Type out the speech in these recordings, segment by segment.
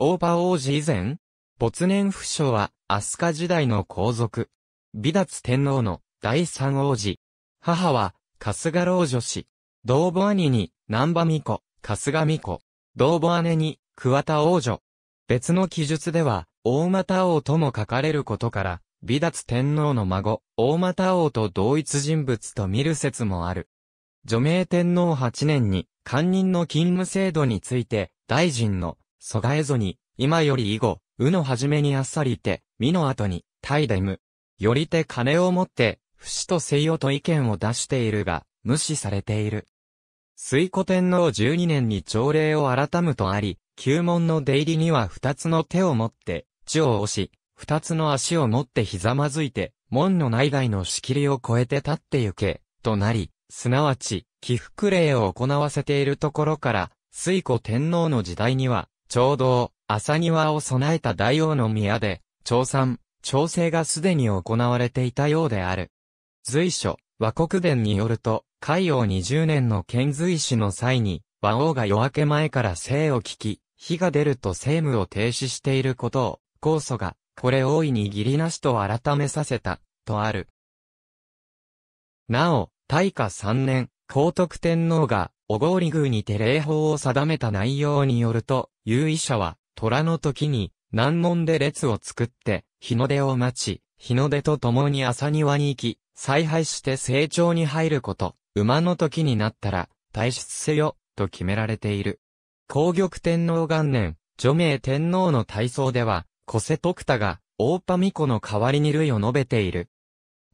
オー王子以前没年不詳は、飛鳥時代の皇族。美達天皇の第三王子。母は、春日老女子。同母兄に、南波巫女、春日巫女。同母姉に、桑田王女。別の記述では、大股王とも書かれることから、美達天皇の孫、大股王と同一人物と見る説もある。除名天皇8年に、官人の勤務制度について、大臣の蘇我え夷に、今より以後、うの初めにあっさりて、みの後に、たいでむ。よりて金を持って、不死とせよと意見を出しているが、無視されている。水古天皇十二年に朝礼を改むとあり、旧門の出入りには二つの手を持って、地を押し、二つの足を持ってひざまずいて、門の内外の仕切りを越えて立って行け、となり、すなわち、起伏礼を行わせているところから、水古天皇の時代には、う道、朝庭を備えた大王の宮で、朝産、朝整がすでに行われていたようである。随所、和国伝によると、海王二十年の遣隋使の際に、和王が夜明け前から生を聞き、火が出ると政務を停止していることを、高祖が、これ大いに義理なしと改めさせた、とある。なお、大化三年、皇徳天皇が、小郡宮にて礼法を定めた内容によると、有意者は、虎の時に、難問で列を作って、日の出を待ち、日の出と共に朝庭に行き、再配して成長に入ること、馬の時になったら、退出せよ、と決められている。皇玉天皇元年、除名天皇の体操では、古瀬徳太が、大パ巫女の代わりに類を述べている。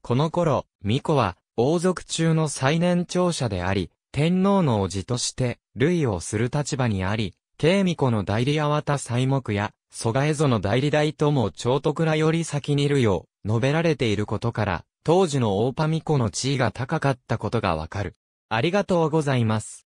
この頃、巫女は、王族中の最年長者であり、天皇の叔父として、類をする立場にあり、慶美子の代理粟田西木や、蘇我蝦夷の代理大とも長徳らより先にいるよう、述べられていることから、当時の大パミ子の地位が高かったことがわかる。ありがとうございます。